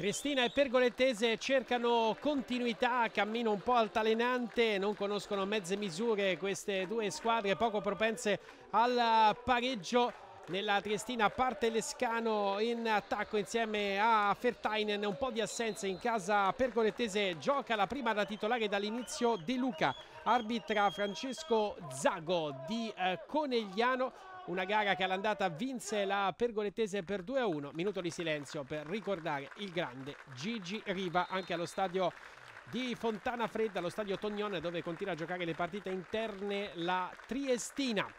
Triestina e Pergolettese cercano continuità, cammino un po' altalenante, non conoscono mezze misure queste due squadre poco propense al pareggio nella Triestina parte Lescano in attacco insieme a Fertainen un po' di assenza in casa Pergolettese gioca la prima da titolare dall'inizio De Luca arbitra Francesco Zago di eh, Conegliano una gara che all'andata vinse la Pergolettese per 2-1. Minuto di silenzio per ricordare il grande Gigi Riva anche allo stadio di Fontana Fredda, allo stadio Tognone dove continua a giocare le partite interne la Triestina.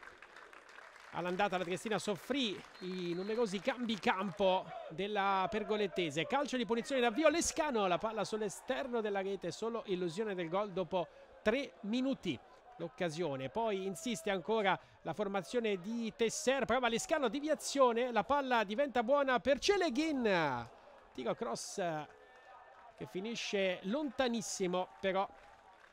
All'andata la Triestina soffrì i numerosi cambi campo della Pergolettese. Calcio di punizione d'avvio Lescano, la palla sull'esterno della rete, solo illusione del gol dopo tre minuti l'occasione. Poi insiste ancora la formazione di Tesser, prova l'escalo, deviazione, la palla diventa buona per Celeghin. Tiro cross che finisce lontanissimo però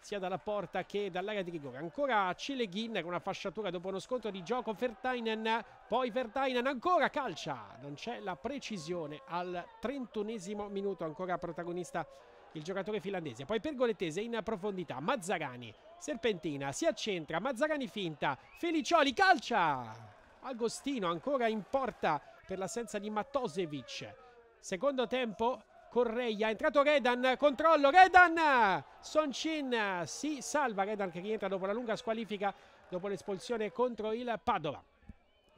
sia dalla porta che dall'area di rigore. Ancora Celeghin con una fasciatura dopo uno scontro di gioco. Vertainen, poi Vertainen ancora calcia. Non c'è la precisione al trentunesimo minuto. Ancora protagonista il giocatore finlandese. Poi Pergolettese in profondità, Mazzarani, Serpentina, si accentra, Mazzarani finta, Felicioli calcia! Agostino ancora in porta per l'assenza di Matosevic. Secondo tempo, Correia, è entrato Redan, controllo, Redan! Soncin si salva, Redan che rientra dopo la lunga squalifica, dopo l'espulsione contro il Padova.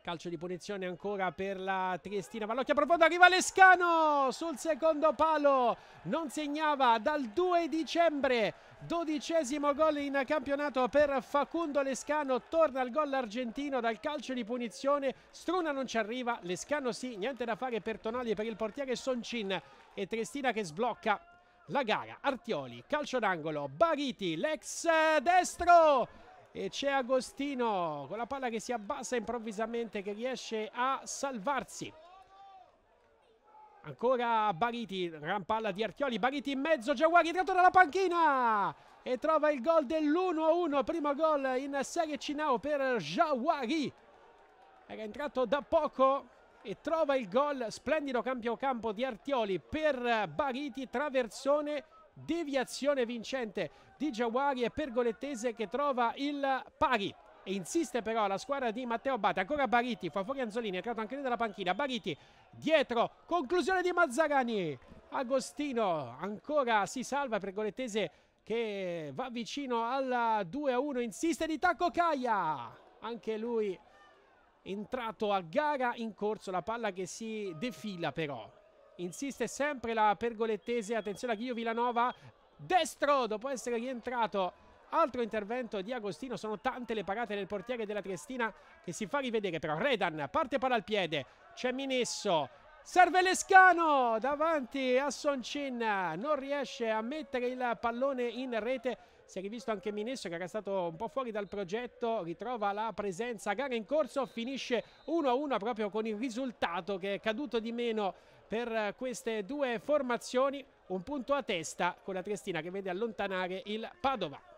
Calcio di punizione ancora per la Triestina. Vallocchia profonda, arriva Lescano sul secondo palo. Non segnava dal 2 dicembre. Dodicesimo gol in campionato per Facundo Lescano. Torna il gol argentino dal calcio di punizione. Struna non ci arriva. Lescano sì, niente da fare per Tonali e per il portiere Soncin. E Triestina che sblocca la gara. Artioli, calcio d'angolo. Bariti, l'ex destro e c'è Agostino con la palla che si abbassa improvvisamente che riesce a salvarsi ancora Bariti gran palla di Archioli Bariti in mezzo Giaguari tirato dalla panchina e trova il gol dell'1-1 primo gol in Serie C now per Giaguari era entrato da poco e trova il gol splendido cambio campo di Artioli per Bariti traversone deviazione vincente di Giaguari e Pergolettese che trova il pari e insiste però la squadra di Matteo Abate ancora Bariti, fa fuori Anzolini è creato anche lui dalla panchina, Bariti dietro conclusione di Mazzarani Agostino ancora si salva Pergolettese che va vicino al 2-1 insiste di tacco Caia anche lui entrato a gara in corso la palla che si defila però insiste sempre la pergolettese, attenzione a Ghio Villanova, destro dopo essere rientrato. Altro intervento di Agostino, sono tante le parate del portiere della Triestina che si fa rivedere però. Redan parte palla al piede, c'è Minesso, serve Lescano davanti a Soncin, non riesce a mettere il pallone in rete. Si è rivisto anche Minesso che era stato un po' fuori dal progetto, ritrova la presenza, gara in corso, finisce 1-1 proprio con il risultato che è caduto di meno per eh, queste due formazioni un punto a testa con la Triestina che vede allontanare il Padova.